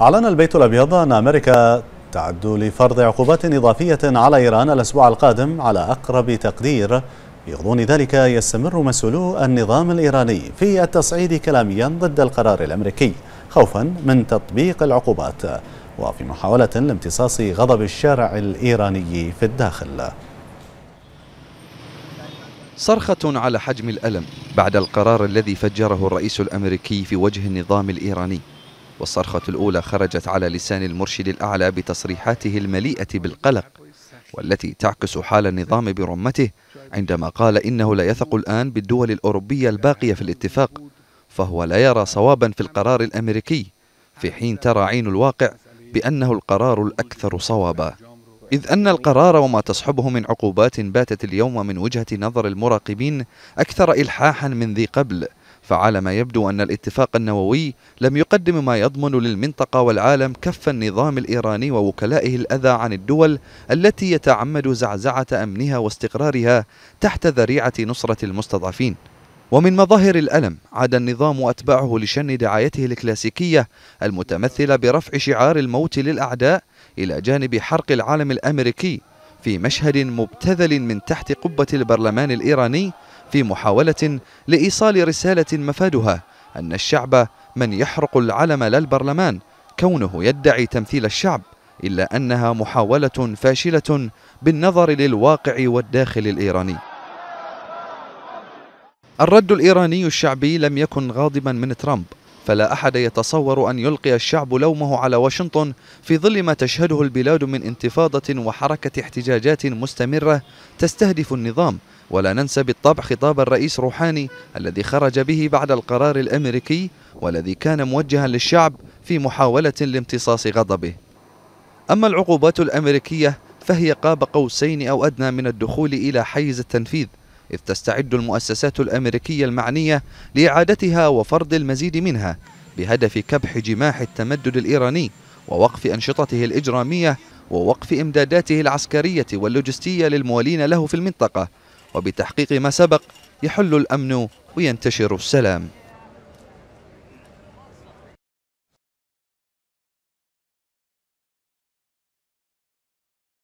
أعلن البيت الأبيض أن أمريكا تعد لفرض عقوبات إضافية على إيران الأسبوع القادم على أقرب تقدير في غضون ذلك يستمر مسؤولو النظام الإيراني في التصعيد كلاميا ضد القرار الأمريكي خوفا من تطبيق العقوبات وفي محاولة لامتصاص غضب الشارع الإيراني في الداخل صرخة على حجم الألم بعد القرار الذي فجره الرئيس الأمريكي في وجه النظام الإيراني والصرخة الأولى خرجت على لسان المرشد الأعلى بتصريحاته المليئة بالقلق والتي تعكس حال النظام برمته عندما قال إنه لا يثق الآن بالدول الأوروبية الباقية في الاتفاق فهو لا يرى صوابا في القرار الأمريكي في حين ترى عين الواقع بأنه القرار الأكثر صوابا إذ أن القرار وما تصحبه من عقوبات باتت اليوم من وجهة نظر المراقبين أكثر إلحاحا من ذي قبل فعلى ما يبدو أن الاتفاق النووي لم يقدم ما يضمن للمنطقة والعالم كف النظام الإيراني ووكلائه الأذى عن الدول التي يتعمد زعزعة أمنها واستقرارها تحت ذريعة نصرة المستضعفين ومن مظاهر الألم عاد النظام وأتباعه لشن دعايته الكلاسيكية المتمثلة برفع شعار الموت للأعداء إلى جانب حرق العالم الأمريكي في مشهد مبتذل من تحت قبة البرلمان الإيراني في محاولة لإيصال رسالة مفادها أن الشعب من يحرق العلم لا البرلمان كونه يدعي تمثيل الشعب إلا أنها محاولة فاشلة بالنظر للواقع والداخل الإيراني الرد الإيراني الشعبي لم يكن غاضبا من ترامب فلا أحد يتصور أن يلقي الشعب لومه على واشنطن في ظل ما تشهده البلاد من انتفاضة وحركة احتجاجات مستمرة تستهدف النظام ولا ننسى بالطبع خطاب الرئيس روحاني الذي خرج به بعد القرار الأمريكي والذي كان موجها للشعب في محاولة لامتصاص غضبه أما العقوبات الأمريكية فهي قاب قوسين أو أدنى من الدخول إلى حيز التنفيذ إذ تستعد المؤسسات الأمريكية المعنية لإعادتها وفرض المزيد منها بهدف كبح جماح التمدد الإيراني ووقف أنشطته الإجرامية ووقف إمداداته العسكرية واللوجستية للموالين له في المنطقة وبتحقيق ما سبق يحل الأمن وينتشر السلام